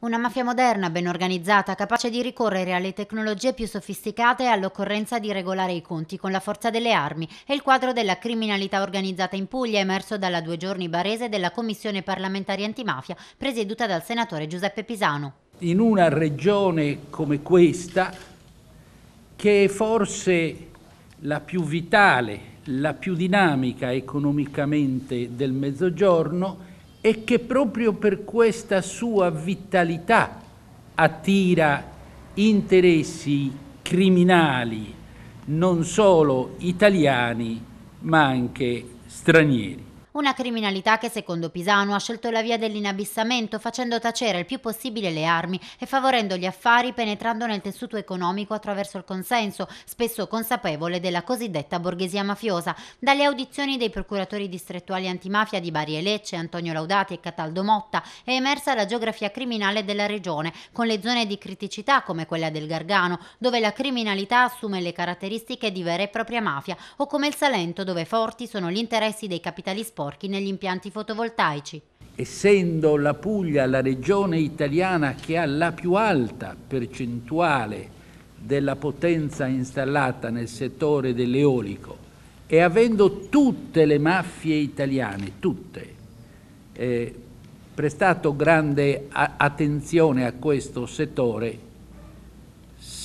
Una mafia moderna, ben organizzata, capace di ricorrere alle tecnologie più sofisticate e all'occorrenza di regolare i conti con la forza delle armi, è il quadro della criminalità organizzata in Puglia emerso dalla due giorni barese della Commissione parlamentare antimafia presieduta dal senatore Giuseppe Pisano. In una regione come questa, che è forse la più vitale, la più dinamica economicamente del Mezzogiorno, e che proprio per questa sua vitalità attira interessi criminali non solo italiani ma anche stranieri. Una criminalità che secondo Pisano ha scelto la via dell'inabissamento facendo tacere il più possibile le armi e favorendo gli affari penetrando nel tessuto economico attraverso il consenso, spesso consapevole della cosiddetta borghesia mafiosa. Dalle audizioni dei procuratori distrettuali antimafia di Bari e Lecce, Antonio Laudati e Cataldo Motta, è emersa la geografia criminale della regione, con le zone di criticità come quella del Gargano, dove la criminalità assume le caratteristiche di vera e propria mafia, o come il Salento, dove forti sono gli interessi dei capitali sportivi sporchi negli impianti fotovoltaici. Essendo la Puglia la regione italiana che ha la più alta percentuale della potenza installata nel settore dell'eolico e avendo tutte le mafie italiane, tutte, eh, prestato grande attenzione a questo settore,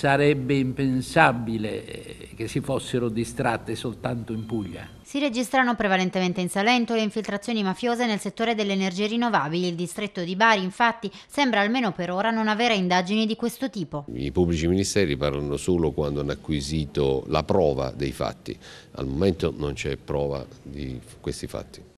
sarebbe impensabile eh, che si fossero distratte soltanto in Puglia. Si registrano prevalentemente in Salento le infiltrazioni mafiose nel settore delle energie rinnovabili. Il distretto di Bari, infatti, sembra almeno per ora non avere indagini di questo tipo. I pubblici ministeri parlano solo quando hanno acquisito la prova dei fatti. Al momento non c'è prova di questi fatti.